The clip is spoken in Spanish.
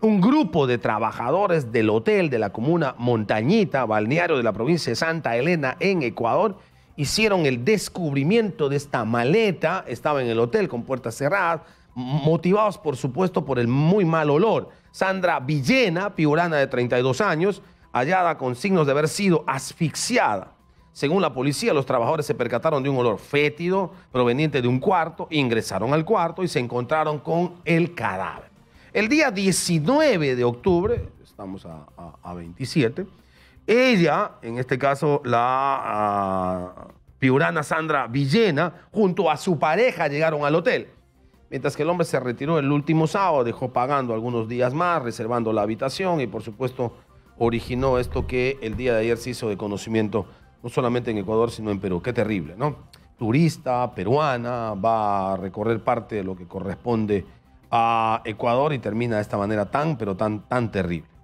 un grupo de trabajadores del hotel de la comuna Montañita, balneario de la provincia de Santa Elena en Ecuador, hicieron el descubrimiento de esta maleta, estaba en el hotel con puertas cerradas, motivados por supuesto por el muy mal olor. Sandra Villena, piurana de 32 años, hallada con signos de haber sido asfixiada. Según la policía, los trabajadores se percataron de un olor fétido proveniente de un cuarto, ingresaron al cuarto y se encontraron con el cadáver. El día 19 de octubre, estamos a, 27, ella, en este caso la ah, piurana Sandra Villena, junto a su pareja llegaron al hotel. Mientras que el hombre se retiró el último sábado, dejó pagando algunos días más, reservando la habitación y por supuesto originó esto que el día de ayer se hizo de conocimiento, no solamente en Ecuador, sino en Perú. Qué terrible, ¿no? Turista, peruana, va a recorrer parte de lo que corresponde a Ecuador y termina de esta manera tan, pero tan, tan terrible.